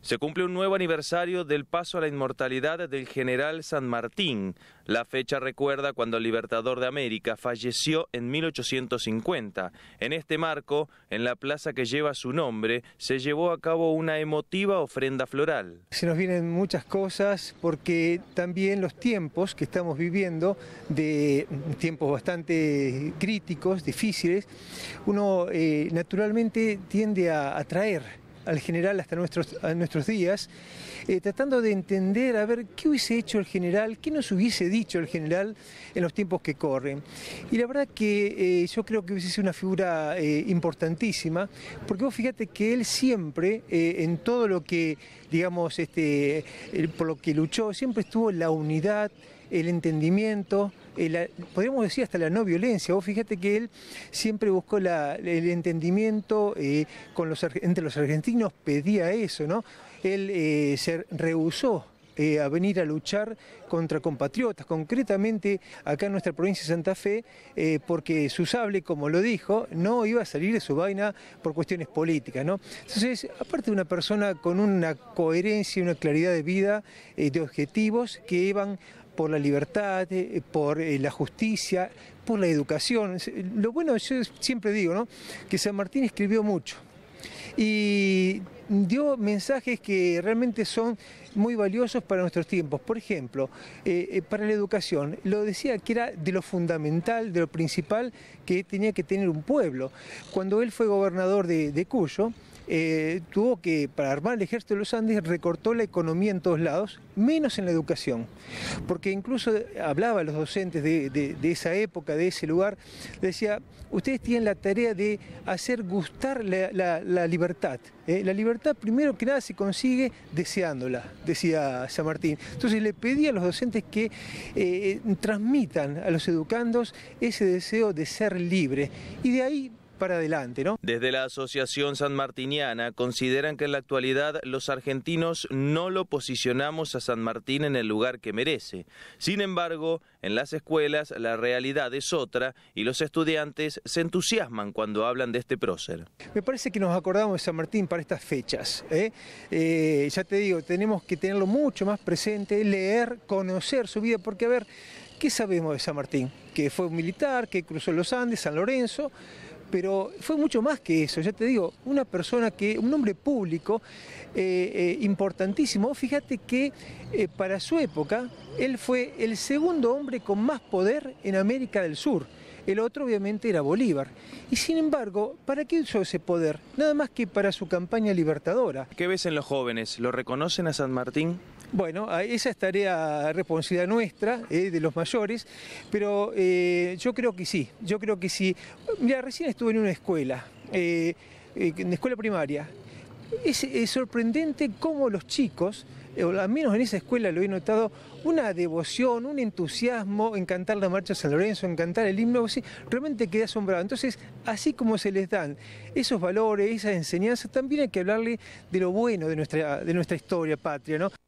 Se cumple un nuevo aniversario del paso a la inmortalidad del general San Martín. La fecha recuerda cuando el libertador de América falleció en 1850. En este marco, en la plaza que lleva su nombre, se llevó a cabo una emotiva ofrenda floral. Se nos vienen muchas cosas porque también los tiempos que estamos viviendo, de tiempos bastante críticos, difíciles, uno eh, naturalmente tiende a atraer al general hasta nuestros, nuestros días, eh, tratando de entender, a ver, qué hubiese hecho el general, qué nos hubiese dicho el general en los tiempos que corren. Y la verdad que eh, yo creo que hubiese sido una figura eh, importantísima, porque vos fíjate que él siempre, en todo lo que, digamos, este, por lo que luchó, siempre estuvo la unidad, el entendimiento, eh, podríamos decir hasta la no violencia. Vos fíjate que él siempre buscó el entendimiento eh, con los, entre los argentinos, pedía eso, ¿no? Él eh, se rehusó a venir a luchar contra compatriotas, concretamente acá en nuestra provincia de Santa Fe, porque su sable, como lo dijo, no iba a salir de su vaina por cuestiones políticas. ¿no? Entonces, aparte de una persona con una coherencia y una claridad de vida, de objetivos que iban por la libertad, eh, por eh, la justicia, por la educación. Eh, lo bueno, yo siempre digo, ¿no? que San Martín escribió mucho y dio mensajes que realmente son muy valiosos para nuestros tiempos. Por ejemplo, para la educación, lo decía que era de lo fundamental, de lo principal que tenía que tener un pueblo. Cuando él fue gobernador de Cuyo, eh, tuvo que, para armar el ejército de los Andes, recortó la economía en todos lados, menos en la educación. Porque incluso hablaba a los docentes de, esa época, de ese lugar, decía, ustedes tienen la tarea de hacer gustar la, libertad. ¿eh? la libertad primero que nada se consigue deseándola, decía San Martín. Entonces le pedía a los docentes que eh, transmitan a los educandos ese deseo de ser libre. Y de ahí para adelante, ¿no? Desde la Asociación San Martiniana consideran que en la actualidad los argentinos no lo posicionamos a San Martín en el lugar que merece. Sin embargo, en las escuelas la realidad es otra y los estudiantes se entusiasman cuando hablan de este prócer. Me parece que nos acordamos de San Martín para estas fechas. ¿eh? Eh, ya te digo, tenemos que tenerlo mucho más presente, leer, conocer su vida, porque a ver, ¿qué sabemos de San Martín? Que fue un militar, que cruzó los Andes, San Lorenzo, pero fue mucho más que eso, ya te digo, una persona que, un hombre público eh, eh, importantísimo, fíjate que eh, para su época él fue el segundo hombre con más poder en América del Sur. El otro obviamente era Bolívar. Y sin embargo, ¿para qué usó ese poder? Nada más que para su campaña libertadora. ¿Qué ves en los jóvenes? ¿Lo reconocen a San Martín? Bueno, esa es tarea responsabilidad nuestra, eh, de los mayores, pero eh, yo creo que sí, yo creo que sí. Mira, recién estuve en una escuela, eh, en escuela primaria, es, sorprendente cómo los chicos, eh, o al menos en esa escuela lo he notado, una devoción, un entusiasmo en cantar la marcha San Lorenzo, en cantar el himno, realmente quedé asombrado. Entonces, así como se les dan esos valores, esas enseñanzas, también hay que hablarle de lo bueno de nuestra, de nuestra historia patria, ¿no?